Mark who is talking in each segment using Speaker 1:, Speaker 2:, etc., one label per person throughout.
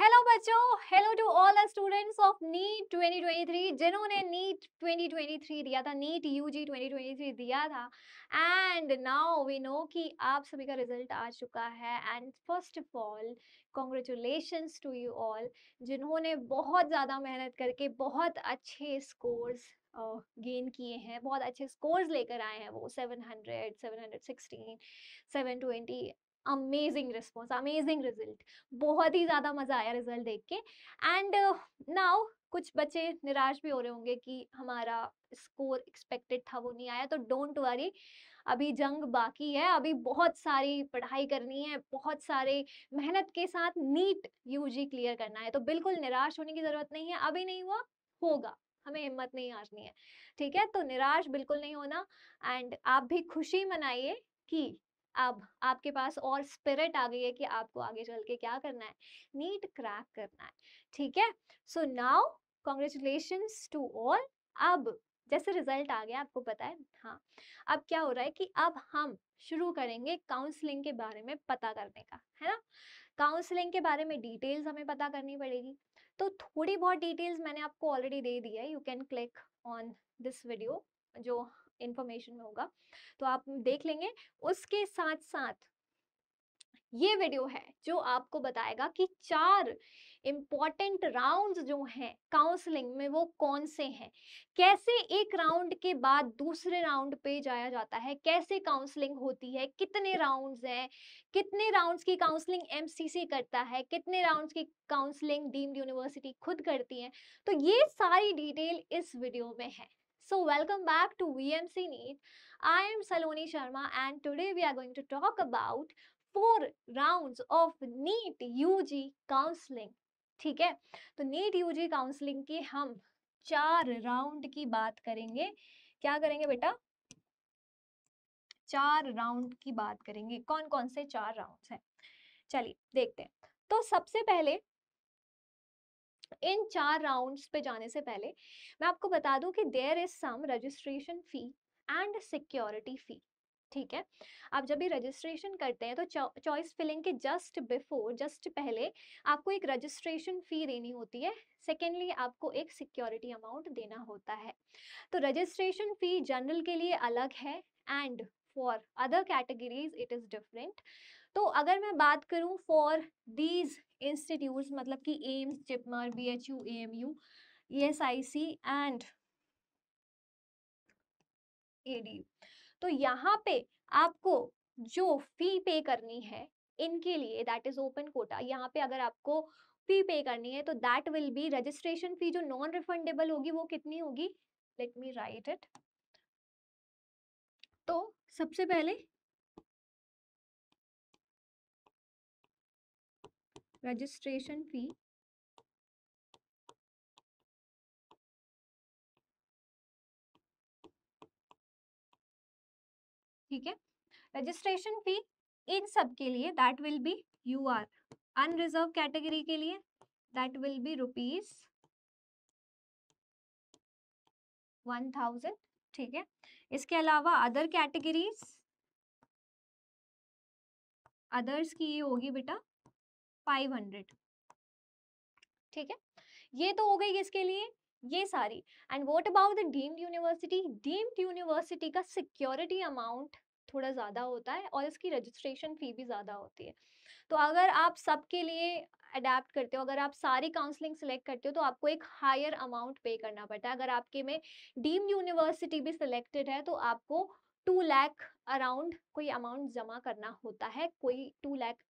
Speaker 1: Hello बच्चों hello to all students of NEET 2023 जिन्होंने NEET 2023 दिया था नीट यूजी 2023 दिया था एंड नाउ वी नो कि आप सभी का रिजल्ट आ चुका है and first of all congratulation to you all जिन्होंने बहुत ज़्यादा मेहनत करके बहुत अच्छे स्कोर्स गेन किए हैं बहुत अच्छे स्कोर्स लेकर आए हैं वो seven seven hundred hundred sixteen seven twenty amazing response amazing result बहुत ही ज़्यादा मज़ा आया रिजल्ट देख के एंड नाउ uh, कुछ बच्चे निराश भी हो रहे होंगे कि हमारा स्कोर एक्सपेक्टेड था वो नहीं आया तो डोंट वरी अभी जंग बाकी है अभी बहुत सारी पढ़ाई करनी है बहुत सारे मेहनत के साथ नीट यूजी क्लियर करना है तो बिल्कुल निराश होने की ज़रूरत नहीं है अभी नहीं हुआ होगा हमें हिम्मत नहीं हारनी है ठीक है तो निराश बिल्कुल नहीं होना एंड आप भी खुशी मनाइए कि अब आपके पास और स्पिरिट आ गई है कि आपको आगे चल के क्या करना है नीट क्रैक करना है ठीक है so now congratulation to all अब जैसे रिजल्ट आ गया आपको पता है हाँ अब क्या हो रहा है कि अब हम शुरू करेंगे काउंसलिंग के बारे में पता करने का है ना काउंसलिंग के बारे में डिटेल्स हमें पता करनी पड़ेगी तो थोड़ी बहुत डिटेल्स मैंने आपको ऑलरेडी दे दी है you can click on this video जो इन्फॉर्मेशन में होगा तो आप देख लेंगे उसके साथ साथ ये वीडियो है जो आपको बताएगा कि चार इम्पॉर्टेंट राउंड्स जो हैं काउंसलिंग में वो कौन से हैं कैसे एक राउंड के बाद दूसरे राउंड पे जाया जाता है कैसे काउंसलिंग होती है कितने राउंड्स हैं कितने राउंड्स की काउंसलिंग एमसीसी करता है कितने राउंड्स की काउंसलिंग डीम्ड यूनिवर्सिटी खुद करती है तो ये सारी डिटेल इस वीडियो में है So welcome back to VMC NEET. I am Saloni Sharma and today we are going to talk about four rounds of NEET UG counseling. ठीक है तो नीट यूजी काउंसलिंग के हम चार राउंड की बात करेंगे क्या करेंगे बेटा चार राउंड की बात करेंगे कौन कौन से चार राउंड हैं चलिए देखते हैं तो सबसे पहले इन चार राउंड्स पे जाने से पहले मैं आपको बता दूं कि there is some registration fee and security fee ठीक है आप जब भी रजिस्ट्रेशन करते हैं तो चॉइस फिलिंग के जस्ट बिफोर जस्ट पहले आपको एक रजिस्ट्रेशन फ़ी देनी होती है सेकेंडली आपको एक सिक्योरिटी अमाउंट देना होता है तो रजिस्ट्रेशन फ़ी जनरल के लिए अलग है and for other categories it is different तो अगर मैं बात करूँ फॉर दीज इंस्टीट्यूट मतलब कि AIIMS JIPMER B H U M U S I C and AD तो यहाँ पे आपको जो फी पे करनी है इनके लिए दैट इज ओपन कोटा यहाँ पे अगर आपको फी पे करनी है तो that will be registration fee जो नॉन रिफंडेबल होगी वो कितनी होगी लेट मी राइट इट तो सबसे पहले registration fee ठीक है रजिस्ट्रेशन फी इन सब के लिए that will be U R unreserve category के लिए that will be rupees one thousand ठीक है इसके अलावा अदर कैटेगरीज अदर्स की ये होगी बेटा फाइव हंड्रेड ठीक है ये तो हो गई किसके लिए ये सारी and what about the deemed university deemed university का सिक्योरिटी अमाउंट थोड़ा ज़्यादा होता है और इसकी रजिस्ट्रेशन फ़ी भी ज़्यादा होती है तो अगर आप सबके लिए अडेप्ट करते हो अगर आप सारी काउंसलिंग सिलेक्ट करते हो तो आपको एक हायर अमाउंट पे करना पड़ता है अगर आपके में डीम्ड यूनिवर्सिटी भी सिलेक्टेड है तो आपको टू लैख अराउंड कोई अमाउंट जमा करना होता है कोई टू लैख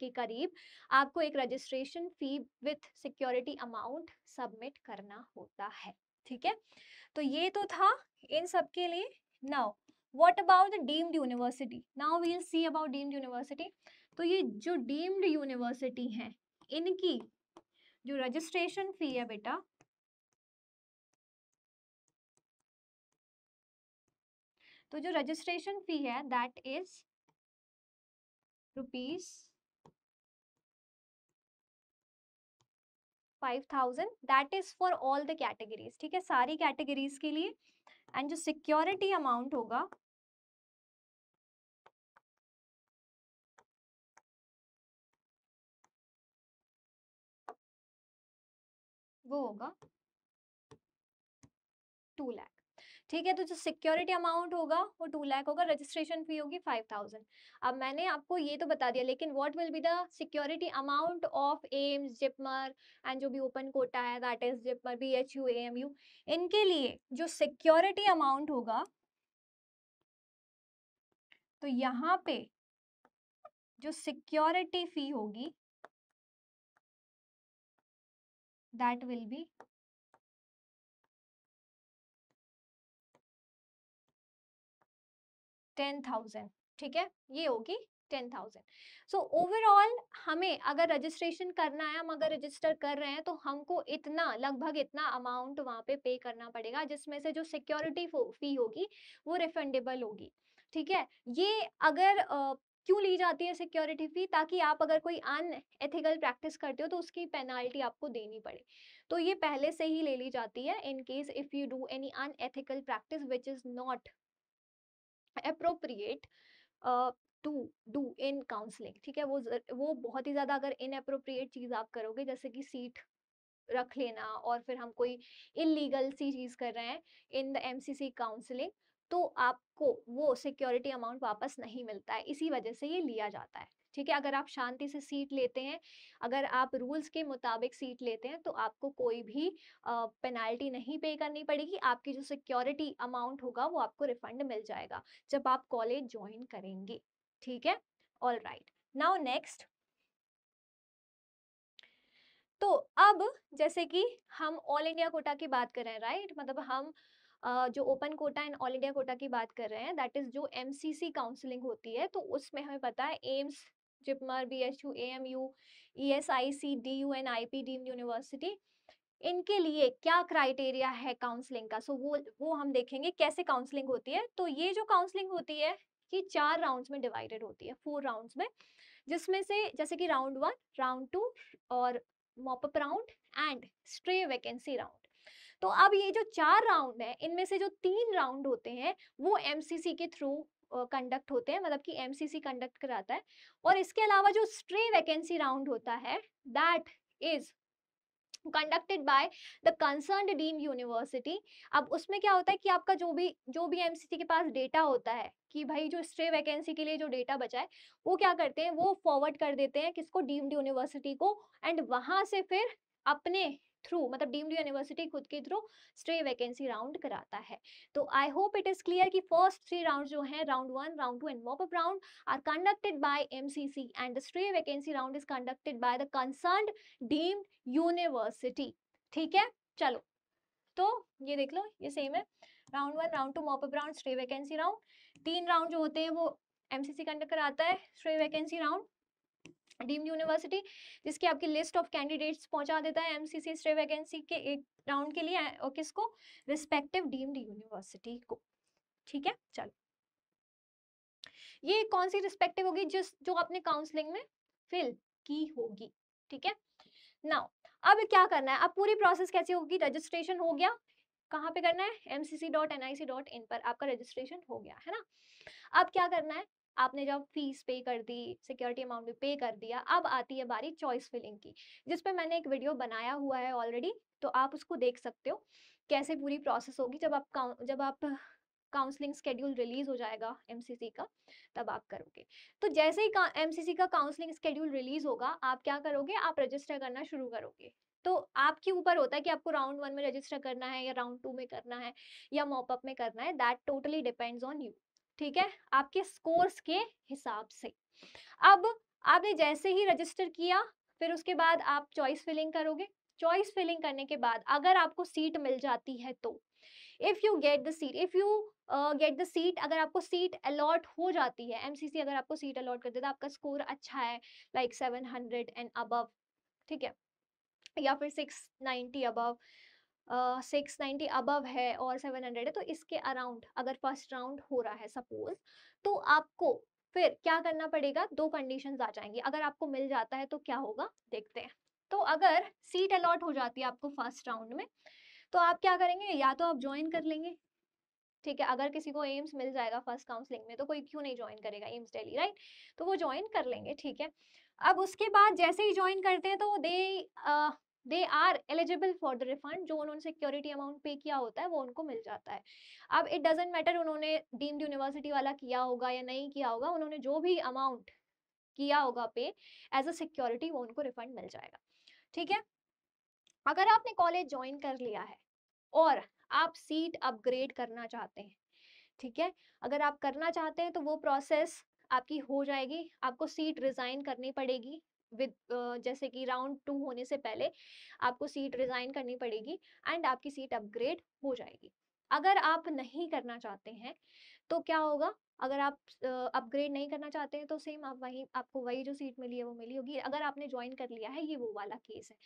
Speaker 1: के करीब आपको एक registration fee with security amount submit करना होता है ठीक है तो ये तो था इन सब के लिए now what about the deemed university now we'll see about deemed university तो ये जो डीम्ड यूनिवर्सिटी है इनकी जो रजिस्ट्रेशन फी है बेटा तो जो रजिस्ट्रेशन फी है that is rupees five thousand that is for all the categories ठीक है सारी कैटेगरीज के लिए एंड जो सिक्योरिटी अमाउंट होगा वो होगा टू लैख ठीक है तो जो सिक्योरिटी अमाउंट होगा वो टू लाख होगा रजिस्ट्रेशन फी होगी फाइव थाउजेंड अब मैंने आपको ये तो बता दिया लेकिन what will be the security amount of AIIMS JIPMER and जो भी ओपन कोटा है that is JIPMER B H U M U इनके लिए जो सिक्योरिटी अमाउंट होगा तो यहाँ पे जो सिक्योरिटी फी होगी that will be ten thousand ठीक है ये होगी टेन थाउजेंड सो ओवरऑल हमें अगर रजिस्ट्रेशन करना है हम अगर रजिस्टर कर रहे हैं तो हमको इतना लगभग इतना अमाउंट वहाँ पे पे करना पड़ेगा जिसमें से जो सिक्योरिटी फी होगी वो रिफंडेबल होगी ठीक है ये अगर आ, क्यों ली जाती है सिक्योरिटी फी ताकि आप अगर कोई अन एथिकल प्रैक्टिस करते हो तो उसकी पेनाल्टी आपको देनी पड़े तो ये पहले से ही ले ली जाती है in case if you do any unethical practice which is not appropriate to do in counselling ठीक है वो वो बहुत ही ज़्यादा अगर इन अप्रोप्रिएट चीज़ आप करोगे जैसे कि सीट रख लेना और फिर हम कोई इलीगल सी चीज़ कर रहे हैं इन द एमसीसी काउंसलिंग तो आपको वो सिक्योरिटी अमाउंट वापस नहीं मिलता है इसी वजह से ये लिया जाता है ठीक है अगर आप शांति से सीट लेते हैं अगर आप रूल्स के मुताबिक सीट लेते हैं तो आपको कोई भी पेनाल्टी नहीं पे करनी पड़ेगी आपकी जो सिक्योरिटी अमाउंट होगा वो आपको रिफंड मिल जाएगा जब आप कॉलेज ज्वाइन करेंगे ठीक है ऑल राइट नाउ नेक्स्ट तो अब जैसे कि हम ऑल इंडिया कोटा की बात कर रहे हैं राइट मतलब हम जो open quota and all India quota की बात कर रहे हैं दैट इज जो एमसीसी काउंसलिंग होती है तो उसमें हमें पता है AIIMS JIPMER B H U A M U E S I C D U N I P deem university इनके लिए क्या क्राइटेरिया है काउंसलिंग का सो so, वो वो हम देखेंगे कैसे काउंसलिंग होती है तो ये जो काउंसलिंग होती है ये चार राउंड्स में डिवाइडेड होती है फोर राउंड्स में जिसमें से जैसे कि राउंड वन राउंड टू और mop up round and stray vacancy round तो अब ये जो चार राउंड है इनमें से जो तीन राउंड होते हैं वो एमसीसी के थ्रू कंडक्ट होते हैं मतलब कि एमसीसी कंडक्ट कराता है और इसके अलावा जो स्ट्रे वैकेंसी राउंड होता है that is conducted by the concern deem university अब उसमें क्या होता है कि आपका जो भी जो भी एमसीसी के पास डेटा होता है कि भाई जो स्ट्रे वैकेंसी के लिए जो डेटा बचा है वो क्या करते हैं वो फॉरवर्ड कर देते हैं किसको डीम्ड यूनिवर्सिटी को एंड वहां से फिर अपने थ्रू मतलब डीम्ड यूनिवर्सिटी खुद के थ्रू स्ट्रे वैकेंसी राउंड कराता है तो I hope it is clear कि फर्स्ट थ्री राउंड जो है round one round two and mop up round are conducted by MCC and the stray vacancy round is conducted by the concern deemed university ठीक है चलो तो ये देख लो ये सेम है round one round two mop up round stray vacancy round तीन round जो होते हैं वो एमसीसी कंडक्ट कराता है stray vacancy round deemed university जिसकी आपकी लिस्ट ऑफ कैंडिडेट्स पहुंचा देता है एमसीसी सी वैकेंसी के एक राउंड के लिए और किसको रिस्पेक्टिव डीम्ड यूनिवर्सिटी को ठीक है चलो ये कौन सी रिस्पेक्टिव होगी जिस जो आपने काउंसलिंग में फिल की होगी ठीक है नाउ अब क्या करना है अब पूरी प्रोसेस कैसी होगी रजिस्ट्रेशन हो गया कहाँ पे करना है एम पर आपका रजिस्ट्रेशन हो गया है ना अब क्या करना है आपने जब फीस पे कर दी सिक्योरिटी अमाउंट भी पे कर दिया अब आती है बारी चॉइस फिलिंग की जिस पे मैंने एक वीडियो बनाया हुआ है ऑलरेडी तो आप उसको देख सकते हो कैसे पूरी प्रोसेस होगी जब आप जब आप काउंसलिंग स्केड्यूल रिलीज हो जाएगा एमसीसी का तब आप करोगे तो जैसे ही एमसीसी का काउंसलिंग स्केड्यूल रिलीज होगा आप क्या करोगे आप रजिस्टर करना शुरू करोगे तो आपके ऊपर होता है कि आपको राउंड वन में रजिस्टर करना है या राउंड टू में करना है या मॉपअप में करना है that totally depends on you ठीक है आपके स्कोर्स के हिसाब से अब आपने जैसे ही रजिस्टर किया फिर उसके बाद आप चॉइस फिलिंग करोगे चॉइस फिलिंग करने के बाद अगर आपको सीट मिल जाती है तो if you get the seat if you get the seat अगर आपको सीट अलॉट हो जाती है एमसीसी अगर आपको सीट अलॉट कर देता तो है आपका स्कोर अच्छा है like seven hundred and above ठीक है या फिर six ninety above six ninety above है और सेवन हंड्रेड है तो इसके अराउंड अगर फर्स्ट राउंड हो रहा है सपोज तो आपको फिर क्या करना पड़ेगा दो कंडीशन आ जाएंगी अगर आपको मिल जाता है तो क्या होगा देखते हैं तो अगर सीट अलॉट हो जाती है आपको फर्स्ट राउंड में तो आप क्या करेंगे या तो आप ज्वाइन कर लेंगे ठीक है अगर किसी को एम्स मिल जाएगा फर्स्ट काउंसलिंग में तो कोई क्यों नहीं ज्वाइन करेगा एम्स डेली राइट तो वो ज्वाइन कर लेंगे ठीक है अब उसके बाद जैसे ही ज्वाइन करते हैं तो they they are eligible for the refund जो उन्होंने सिक्योरिटी अमाउंट पे किया होता है वो उनको मिल जाता है अब इट डजेंट मैटर उन्होंने डीम्ड यूनिवर्सिटी वाला किया होगा या नहीं किया होगा उन्होंने जो भी अमाउंट किया होगा पे एज अ सिक्योरिटी वो उनको रिफंड मिल जाएगा ठीक है अगर आपने कॉलेज ज्वाइन कर लिया है और आप सीट अपग्रेड करना चाहते हैं ठीक है अगर आप करना चाहते हैं तो वो प्रोसेस आपकी हो जाएगी आपको सीट रिजाइन करनी पड़ेगी विद जैसे कि राउंड टू होने से पहले आपको सीट रिजाइन करनी पड़ेगी एंड आपकी सीट अपग्रेड हो जाएगी अगर आप नहीं करना चाहते हैं तो क्या होगा अगर आप अपग्रेड नहीं करना चाहते हैं तो सेम आप वही आपको वही जो सीट मिली है वो मिली होगी अगर आपने ज्वाइन कर लिया है ये वो वाला केस है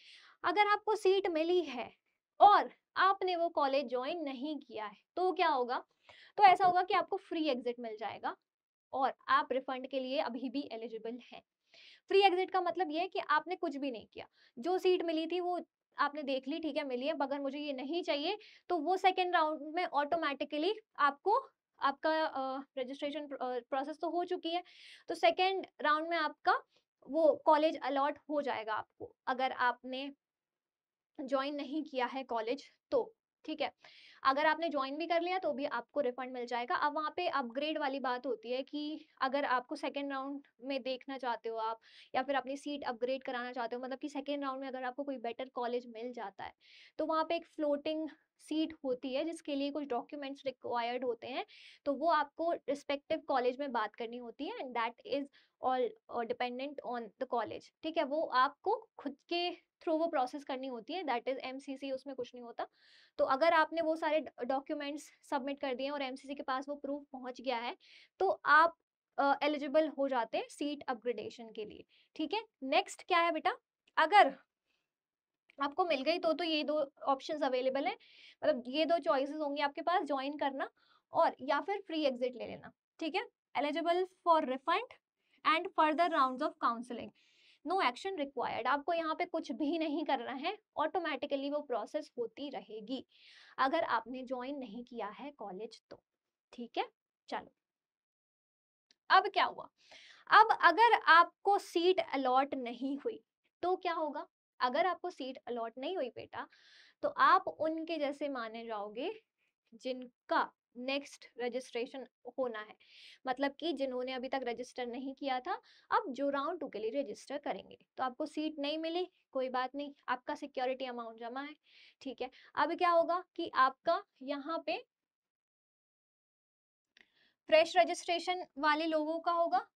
Speaker 1: अगर आपको सीट मिली है और आपने वो कॉलेज ज्वाइन नहीं किया है तो क्या होगा तो ऐसा होगा कि आपको फ्री एग्जिट मिल जाएगा और आप रिफंड के लिए अभी भी एलिजिबल हैं फ्री एग्जिट का मतलब ये है कि आपने कुछ भी नहीं किया जो सीट मिली थी वो आपने देख ली ठीक है मिली है मगर मुझे ये नहीं चाहिए तो वो सेकेंड राउंड में ऑटोमेटिकली आपको आपका रजिस्ट्रेशन प्रोसेस तो हो चुकी है तो सेकेंड राउंड में आपका वो कॉलेज अलॉट हो जाएगा आपको अगर आपने ज्वाइन नहीं किया है कॉलेज तो ठीक है अगर आपने ज्वाइन भी कर लिया तो भी आपको रिफंड मिल जाएगा अब वहाँ पे अपग्रेड वाली बात होती है कि अगर आपको सेकेंड राउंड में देखना चाहते हो आप या फिर अपनी सीट अपग्रेड कराना चाहते हो मतलब कि सेकेंड राउंड में अगर आपको कोई बेटर कॉलेज मिल जाता है तो वहाँ पे एक फ्लोटिंग सीट होती है जिसके लिए कुछ डॉक्यूमेंट्स रिक्वायर्ड होते हैं तो वो आपको रिस्पेक्टिव कॉलेज में बात करनी होती है and that is all dependent on the college ठीक है वो आपको खुद के थ्रू वो प्रोसेस करनी होती है दैट इज एम उसमें कुछ नहीं होता तो अगर आपने वो सारे डॉक्यूमेंट्स सबमिट कर दिए और एम के पास वो प्रूफ पहुँच गया है तो आप एलिजिबल uh, हो जाते हैं सीट अपग्रेडेशन के लिए ठीक है नेक्स्ट क्या है बेटा अगर आपको मिल गई तो तो ये दो ऑप्शंस अवेलेबल हैं मतलब ये दो चॉइसेस होंगी आपके पास ज्वाइन करना और या फिर फ्री एग्जिट ले लेना ठीक है eligible for refund and further round of counselling no action required आपको यहाँ पे कुछ भी नहीं करना है ऑटोमेटिकली वो प्रोसेस होती रहेगी अगर आपने ज्वाइन नहीं किया है कॉलेज तो ठीक है चलो अब क्या हुआ अब अगर आपको सीट अलॉट नहीं हुई तो क्या होगा अगर आपको सीट अलॉट नहीं हुई बेटा तो आप उनके जैसे माने जाओगे जिनका नेक्स्ट रजिस्ट्रेशन होना है मतलब कि जिन्होंने अभी तक रजिस्टर नहीं किया था अब जो राउंड टू के लिए रजिस्टर करेंगे तो आपको सीट नहीं मिली कोई बात नहीं आपका सिक्योरिटी अमाउंट जमा है ठीक है अब क्या होगा कि आपका यहाँ पे फ्रेश रजिस्ट्रेशन वाले लोगों का होगा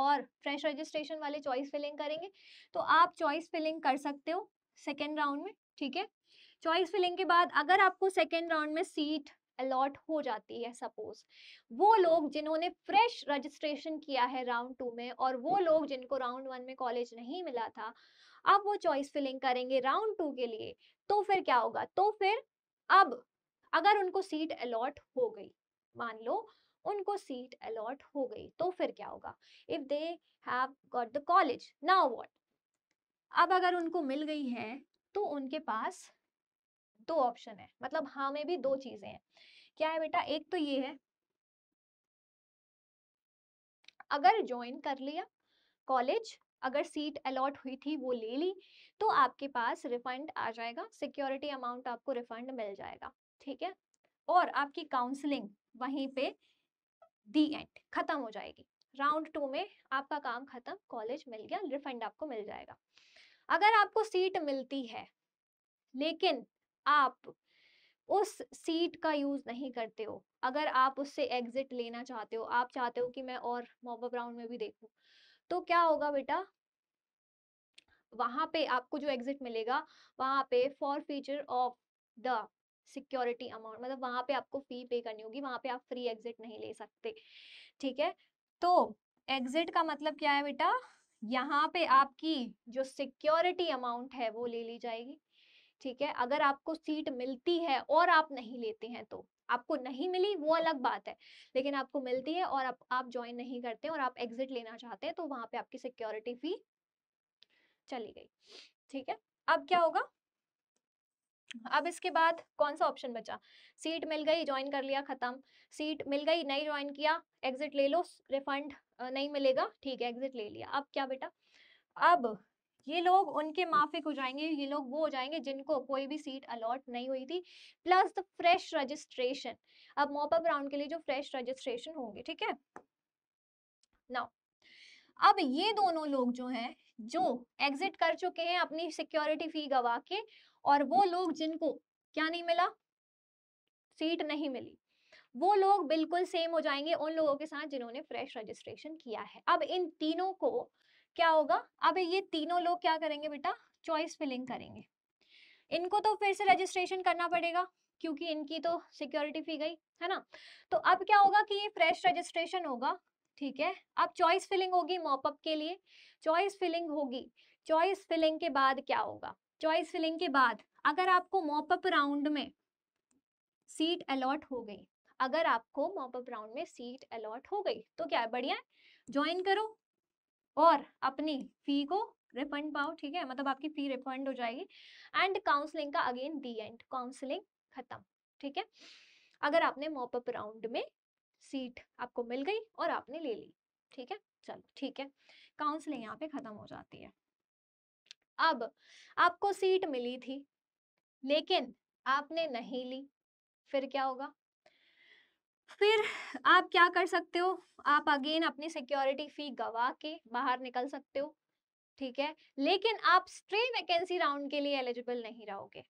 Speaker 1: और फ्रेश रजिस्ट्रेशन वाले चॉइस फिलिंग करेंगे तो आप चॉइस फिलिंग कर सकते हो सेकेंड राउंड में ठीक है चॉइस फिलिंग के बाद अगर आपको सेकेंड राउंड में सीट अलॉट हो जाती है सपोज वो लोग जिन्होंने फ्रेश रजिस्ट्रेशन किया है राउंड टू में और वो लोग जिनको राउंड वन में कॉलेज नहीं मिला था अब वो चॉइस फिलिंग करेंगे राउंड टू के लिए तो फिर क्या होगा तो फिर अब अगर उनको सीट अलॉट हो गई मान लो उनको सीट अलॉट हो गई तो फिर क्या होगा if they have got the college now what अब अगर उनको मिल गई है तो उनके पास दो ऑप्शन है मतलब हाँ में भी दो चीजें हैं क्या है बेटा एक तो ये है अगर ज्वाइन कर लिया कॉलेज अगर सीट अलॉट हुई थी वो ले ली तो आपके पास रिफंड आ जाएगा सिक्योरिटी अमाउंट आपको रिफंड मिल जाएगा ठीक है और आपकी काउंसलिंग वहीं पे दी एंड खत्म हो जाएगी राउंड टू में आपका काम खत्म कॉलेज मिल गया रिफंड आपको मिल जाएगा अगर आपको सीट मिलती है लेकिन आप उस सीट का यूज नहीं करते हो अगर आप उससे एग्जिट लेना चाहते हो आप चाहते हो कि मैं और मॉपअप राउंड में भी देखूं तो क्या होगा बेटा वहां पे आपको जो एग्जिट मिलेगा वहां पे forfeiture of the security amount मतलब वहां पे आपको फी पे करनी होगी वहां पे आप फ्री एग्जिट नहीं ले सकते ठीक है तो एग्जिट का मतलब क्या है बेटा यहाँ पे आपकी जो सिक्योरिटी अमाउंट है वो ले ली जाएगी ठीक है अगर आपको सीट मिलती है और आप नहीं लेते हैं तो आपको नहीं मिली वो अलग बात है लेकिन आपको मिलती है और आप आप ज्वाइन नहीं करते और आप एग्जिट लेना चाहते हैं तो वहां पे आपकी सिक्योरिटी फी चली गई ठीक है अब क्या होगा अब इसके बाद कौन सा ऑप्शन बचा सीट मिल गई ज्वाइन कर लिया खत्म सीट मिल गई नहीं ज्वाइन किया एग्जिट ले लो रिफंड नहीं मिलेगा ठीक है एग्जिट ले लिया अब क्या बेटा अब ये लोग उनके माफिक हो जाएंगे ये लोग वो हो जाएंगे जिनको कोई भी सीट अलॉट नहीं हुई थी प्लस द फ्रेश रजिस्ट्रेशन अब मॉपअप राउंड के लिए जो फ्रेश रजिस्ट्रेशन होंगे ठीक है नाउ अब ये दोनों लोग जो हैं जो एग्जिट कर चुके हैं अपनी सिक्योरिटी फी गवा के और वो हम्म। लोग जिनको क्या नहीं मिला सीट नहीं मिली वो लोग बिल्कुल सेम हो जाएंगे उन लोगों के साथ जिन्होंने फ्रेश रजिस्ट्रेशन किया है अब इन तीनों को क्या होगा अब ये तीनों लोग क्या करेंगे बेटा चॉइस फिलिंग करेंगे इनको तो फिर से रजिस्ट्रेशन करना पड़ेगा क्योंकि इनकी तो सिक्योरिटी फी गई है ना तो अब क्या होगा कि ये फ्रेश रजिस्ट्रेशन होगा ठीक है अब चॉइस फिलिंग होगी मॉपअप के लिए चॉइस फिलिंग होगी चॉइस फिलिंग के बाद क्या होगा चॉइस फिलिंग के बाद अगर आपको मॉपअप राउंड में सीट अलॉट हो गई अगर आपको मॉपअप राउंड में सीट अलॉट हो गई तो क्या बढ़िया ज्वाइन करो और अपनी फी को रिफंड पाओ ठीक है मतलब आपकी फी रिफंड हो जाएगी एंड काउंसलिंग का अगेन दी एंड काउंसलिंग खत्म ठीक है अगर आपने मॉपअप राउंड में सीट आपको मिल गई और आपने ले ली ठीक है चलो ठीक है काउंसलिंग यहाँ पे खत्म हो जाती है अब आपको सीट मिली थी लेकिन आपने नहीं ली फिर क्या होगा फिर आप क्या कर सकते हो आप अगेन अपनी सिक्योरिटी फी गवा के बाहर निकल सकते हो ठीक है लेकिन आप स्ट्रे वैकेंसी राउंड के लिए एलिजिबल नहीं रहोगे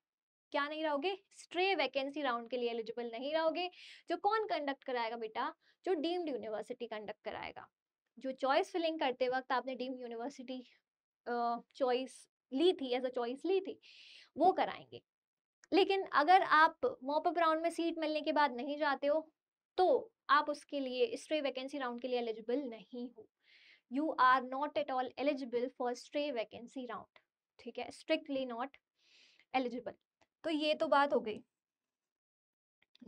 Speaker 1: क्या नहीं रहोगे स्ट्रे वैकेंसी राउंड के लिए एलिजिबल नहीं रहोगे जो कौन कंडक्ट कराएगा बेटा जो डीम्ड यूनिवर्सिटी कंडक्ट कराएगा जो चॉइस फिलिंग करते वक्त आपने डीम्ड यूनिवर्सिटी चॉइस ली थी एज अ चॉइस ली थी वो कराएंगे लेकिन अगर आप मॉपअप राउंड में सीट मिलने के बाद नहीं जाते हो तो आप उसके लिए स्ट्रे वैकेंसी राउंड के लिए एलिजिबल नहीं हो you are not at all eligible for stray vacancy round ठीक है स्ट्रिक्टली नॉट एलिजिबल तो ये तो बात हो गई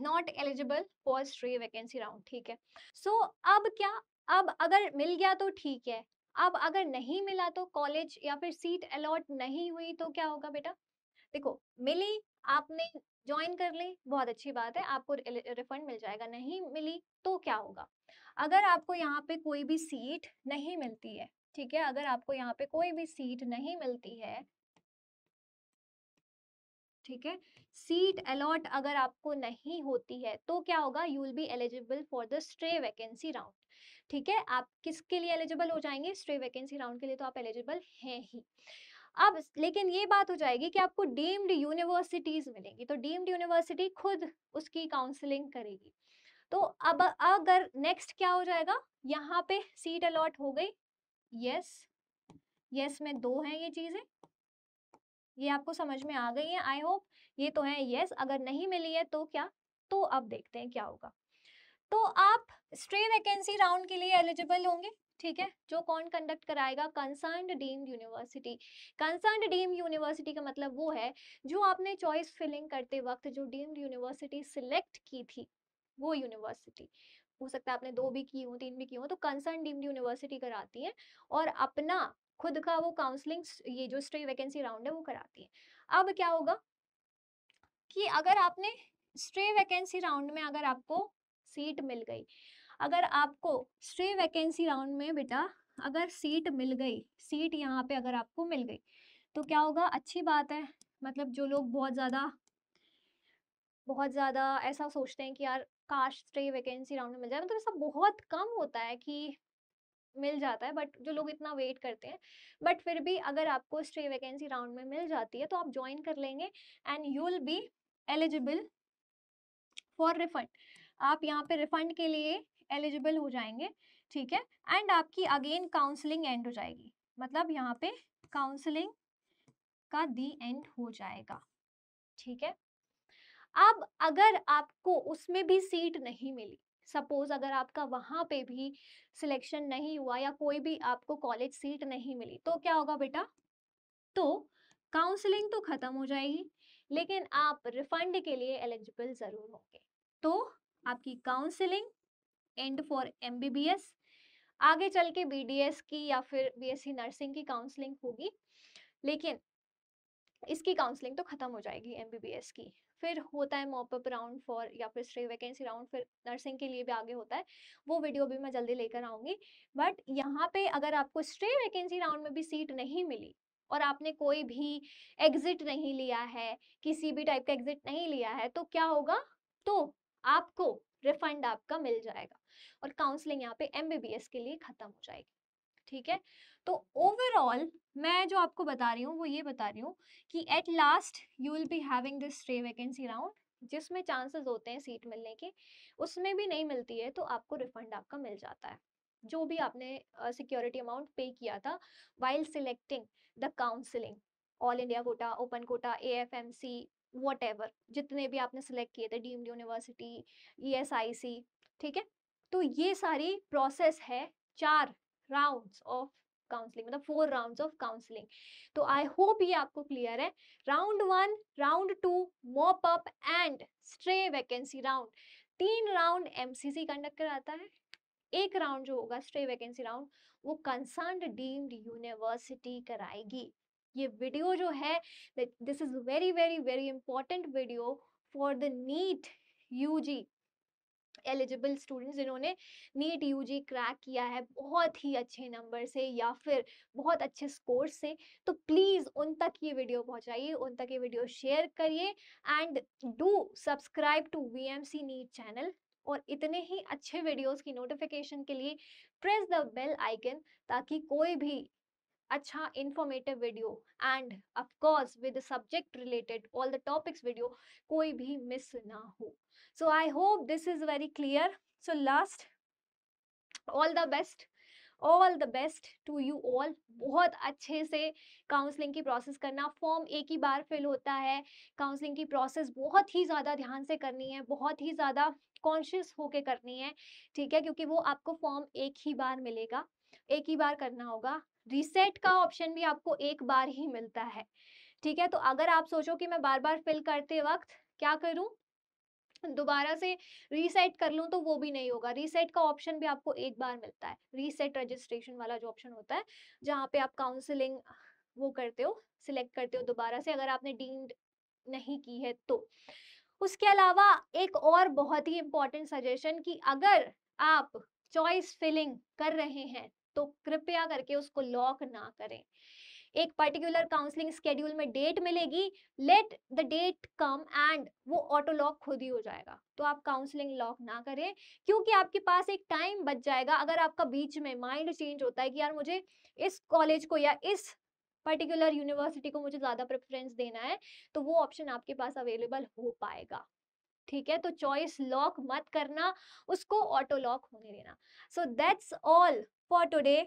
Speaker 1: not eligible for stray vacancy round ठीक है सो so, अब क्या अब अगर मिल गया तो ठीक है अब अगर नहीं मिला तो कॉलेज या फिर सीट अलॉट नहीं हुई तो क्या होगा बेटा देखो मिली आपने ज्वाइन कर ली बहुत अच्छी बात है आपको रिफंड मिल जाएगा नहीं मिली तो क्या होगा अगर आपको यहाँ पे कोई भी सीट नहीं मिलती है ठीक है अगर आपको यहाँ पे कोई भी सीट नहीं मिलती है ठीक है सीट अलॉट अगर आपको नहीं होती है तो क्या होगा you will be eligible for the stray vacancy round ठीक है आप किसके लिए एलिजिबल हो जाएंगे स्ट्रे वैकेंसी राउंड के लिए तो आप एलिजिबल हैं ही अब लेकिन ये बात हो जाएगी कि आपको डीम्ड यूनिवर्सिटीज मिलेंगी तो डीम्ड यूनिवर्सिटी खुद उसकी काउंसलिंग करेगी तो अब अगर नेक्स्ट क्या हो जाएगा यहाँ पे सीट अलॉट हो गई यस यस में दो हैं ये चीजें ये आपको समझ में आ गई है आई होप ये तो है येस अगर नहीं मिली है तो क्या तो अब देखते हैं क्या होगा तो आप स्ट्रे वैकेंसी राउंड के लिए एलिजिबल होंगे ठीक है जो कौन कंडक्ट कराएगा concern deem university concern deem university का मतलब वो है जो आपने चॉइस फिलिंग करते वक्त जो डीम्ड यूनिवर्सिटी सिलेक्ट की थी वो यूनिवर्सिटी हो सकता है आपने दो हाँ। भी की हो तीन भी की हो तो कंसर्न डीम्ड यूनिवर्सिटी कराती है और अपना खुद का वो काउंसलिंग ये जो स्ट्रे वैकेंसी राउंड है वो कराती है अब क्या होगा कि अगर आपने स्ट्रे वैकेंसी राउंड में अगर आपको सीट मिल गई अगर आपको स्ट्रे वैकेंसी राउंड में बेटा अगर सीट मिल गई सीट यहाँ पे अगर आपको मिल गई तो क्या होगा अच्छी बात है मतलब जो लोग बहुत ज़्यादा बहुत ज़्यादा ऐसा सोचते हैं कि यार काश स्ट्रे वैकेंसी राउंड में मिल जाए मतलब ऐसा बहुत कम होता है कि मिल जाता है बट जो लोग इतना वेट करते हैं बट फिर भी अगर आपको स्ट्रे वैकेंसी राउंड में मिल जाती है तो आप ज्वाइन कर लेंगे and you will be eligible for refund आप यहाँ पे रिफंड के लिए एलिजिबल हो जाएंगे ठीक है एंड आपकी अगेन काउंसलिंग एंड हो जाएगी मतलब यहाँ पे काउंसलिंग का दी एंड हो जाएगा ठीक है अब अगर आपको उसमें भी सीट नहीं मिली सपोज़ अगर आपका वहाँ पे भी सिलेक्शन नहीं हुआ या कोई भी आपको कॉलेज सीट नहीं मिली तो क्या होगा बेटा तो काउंसलिंग तो ख़त्म हो जाएगी लेकिन आप रिफंड के लिए एलिजिबल ज़रूर होंगे तो आपकी काउंसलिंग एंड फॉर एम आगे चल के बी की या फिर बीएससी नर्सिंग की काउंसलिंग होगी लेकिन इसकी काउंसलिंग तो ख़त्म हो जाएगी एम की फिर होता है मॉपअप राउंड फॉर या फिर स्ट्रे वैकेंसी राउंड फिर नर्सिंग के लिए भी आगे होता है वो वीडियो भी मैं जल्दी लेकर आऊंगी बट यहाँ पे अगर आपको स्ट्रे वैकेंसी राउंड में भी सीट नहीं मिली और आपने कोई भी एग्जिट नहीं लिया है किसी भी टाइप का एग्जिट नहीं लिया है तो क्या होगा तो आपको रिफंड आपका मिल जाएगा और काउंसलिंग यहाँ पे एमबीबीएस के लिए खत्म हो जाएगी ठीक है तो ओवरऑल मैं जो आपको बता रही हूँ वो ये बता रही हूँ कि at last you will be having this stray vacancy round जिसमें चांसेस होते हैं सीट मिलने के उसमें भी नहीं मिलती है तो आपको रिफंड आपका मिल जाता है जो भी आपने सिक्योरिटी अमाउंट पे किया था while selecting the counselling all India quota open quota A F M C whatever जितने भी आपने सेलेक्ट किए थे deemed university E S I C ठीक है तो ये सारी प्रोसेस है चार राउंड्स ऑफ काउंसलिंग मतलब फोर राउंड ऑफ काउंसलिंग तो आई होप ये आपको क्लियर है round one round two mop up and stray vacancy round तीन राउंड एमसीसी कंडक्ट कराता है एक राउंड जो होगा स्ट्रे वैकेंसी राउंड वो कंसर्न डीम्ड यूनिवर्सिटी कराएगी ये वीडियो जो है this is very very very important video for the NEET UG eligible students जिन्होंने नीट यू क्रैक किया है बहुत ही अच्छे नंबर से या फिर बहुत अच्छे स्कोर से तो प्लीज़ उन तक ये वीडियो पहुँचाइए उन तक ये वीडियो शेयर करिए and do subscribe to V M C NEET channel और इतने ही अच्छे वीडियोस की नोटिफिकेशन के लिए प्रेस द बेल आइकन ताकि कोई भी अच्छा informative video and of course with subject related all the topics video कोई भी मिस ना हो so I hope this is very clear so last all the best all the best to you all बहुत अच्छे से काउंसलिंग की process करना form एक ही बार फिल होता है काउंसलिंग की प्रोसेस बहुत ही ज़्यादा ध्यान से करनी है बहुत ही ज़्यादा कॉन्शियस होके करनी है ठीक है क्योंकि वो आपको फॉर्म एक ही बार मिलेगा एक ही बार करना होगा रीसेट का ऑप्शन भी आपको एक बार ही मिलता है ठीक है तो अगर आप सोचो कि मैं बार बार फिल करते वक्त क्या करूं दोबारा से रीसेट कर लूं तो वो भी नहीं होगा रीसेट का ऑप्शन भी आपको एक बार मिलता है रीसेट रजिस्ट्रेशन वाला जो ऑप्शन होता है जहाँ पे आप काउंसलिंग वो करते हो सिलेक्ट करते हो दोबारा से अगर आपने डीम्ड नहीं की है तो उसके अलावा एक और बहुत ही इम्पॉर्टेंट सजेशन कि अगर आप चॉइस फिलिंग कर रहे हैं तो कृपया करके उसको लॉक ना करें एक पर्टिकुलर काउंसलिंग स्केड्यूल में डेट मिलेगी let the date come and वो ऑटो लॉक खुद ही हो जाएगा तो आप काउंसलिंग लॉक ना करें क्योंकि आपके पास एक टाइम बच जाएगा अगर आपका बीच में माइंड चेंज होता है कि यार मुझे इस कॉलेज को या इस पर्टिकुलर यूनिवर्सिटी को मुझे ज़्यादा प्रेफरेंस देना है तो वो ऑप्शन आपके पास अवेलेबल हो पाएगा ठीक है तो चॉइस लॉक मत करना उसको ऑटो लॉक होने देना so that's all for today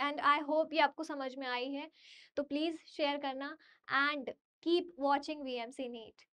Speaker 1: and I hope ये आपको समझ में आई है तो प्लीज़ शेयर करना and keep watching V M C NEET